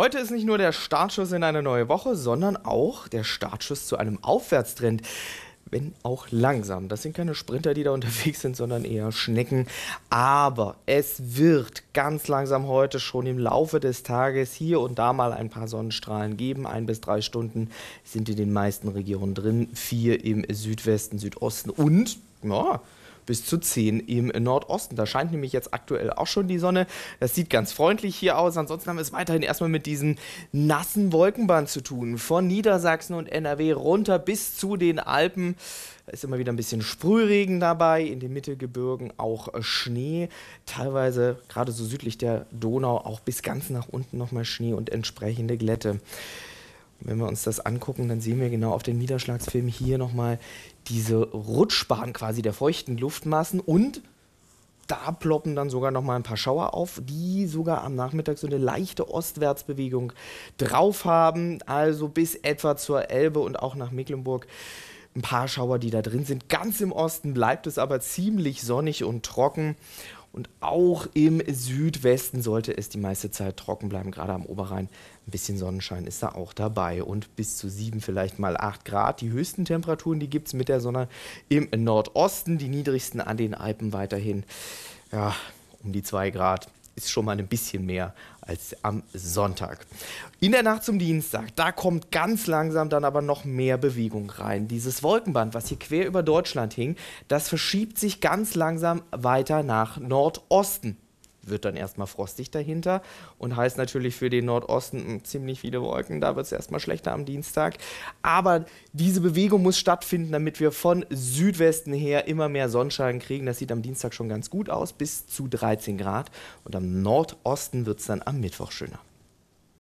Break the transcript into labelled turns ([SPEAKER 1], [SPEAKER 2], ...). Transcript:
[SPEAKER 1] Heute ist nicht nur der Startschuss in eine neue Woche, sondern auch der Startschuss zu einem Aufwärtstrend. Wenn auch langsam. Das sind keine Sprinter, die da unterwegs sind, sondern eher Schnecken. Aber es wird ganz langsam heute schon im Laufe des Tages hier und da mal ein paar Sonnenstrahlen geben. Ein bis drei Stunden sind in den meisten Regionen drin. Vier im Südwesten, Südosten und, ja, bis zu 10 im Nordosten. Da scheint nämlich jetzt aktuell auch schon die Sonne. Das sieht ganz freundlich hier aus. Ansonsten haben wir es weiterhin erstmal mit diesen nassen Wolkenbahnen zu tun. Von Niedersachsen und NRW runter bis zu den Alpen. Da ist immer wieder ein bisschen Sprühregen dabei, in den Mittelgebirgen auch äh, Schnee, teilweise gerade so südlich der Donau auch bis ganz nach unten nochmal Schnee und entsprechende Glätte wenn wir uns das angucken, dann sehen wir genau auf den Niederschlagsfilm hier nochmal diese Rutschbahn quasi der feuchten Luftmassen und da ploppen dann sogar nochmal ein paar Schauer auf, die sogar am Nachmittag so eine leichte Ostwärtsbewegung drauf haben, also bis etwa zur Elbe und auch nach Mecklenburg. Ein paar Schauer, die da drin sind. Ganz im Osten bleibt es aber ziemlich sonnig und trocken. Und auch im Südwesten sollte es die meiste Zeit trocken bleiben, gerade am Oberrhein. Ein bisschen Sonnenschein ist da auch dabei und bis zu 7, vielleicht mal 8 Grad. Die höchsten Temperaturen, die gibt es mit der Sonne im Nordosten, die niedrigsten an den Alpen weiterhin. Ja, um die 2 Grad ist schon mal ein bisschen mehr als am Sonntag. In der Nacht zum Dienstag, da kommt ganz langsam dann aber noch mehr Bewegung rein. Dieses Wolkenband, was hier quer über Deutschland hing, das verschiebt sich ganz langsam weiter nach Nordosten wird dann erstmal frostig dahinter und heißt natürlich für den Nordosten hm, ziemlich viele Wolken. Da wird es erstmal schlechter am Dienstag. Aber diese Bewegung muss stattfinden, damit wir von Südwesten her immer mehr Sonnenschein kriegen. Das sieht am Dienstag schon ganz gut aus, bis zu 13 Grad. Und am Nordosten wird es dann am Mittwoch schöner.